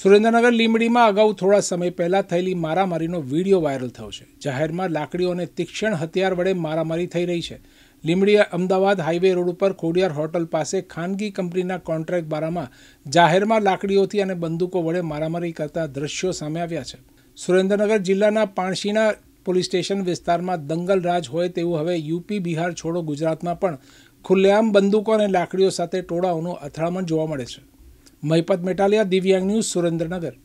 સુરેન્દ્રનગર લીંબડીમાં અગાઉ થોડા સમય પહેલાં થયેલી મારામારીનો વિડીયો વાયરલ થયો છે જાહેરમાં લાકડીઓ અને તીક્ષ્ણ હથિયાર વડે મારામારી થઈ રહી છે લીંબડી અમદાવાદ હાઈવે રોડ ઉપર ખોડિયાર હોટલ પાસે ખાનગી કંપનીના કોન્ટ્રાક્ટ બારામાં જાહેરમાં લાકડીઓથી અને બંદૂકો વડે મારામારી કરતા દ્રશ્યો સામે આવ્યા છે સુરેન્દ્રનગર જિલ્લાના પાણશીના પોલીસ સ્ટેશન વિસ્તારમાં દંગલ રાજ હોય તેવું હવે યુપી બિહાર છોડો ગુજરાતમાં પણ ખુલ્લેઆમ બંદૂકો અને લાકડીઓ સાથે ટોળાઓનું અથડામણ જોવા મળે છે मईपत मेटालिया दिव्यांग न्यूज सुरेंद्र नगर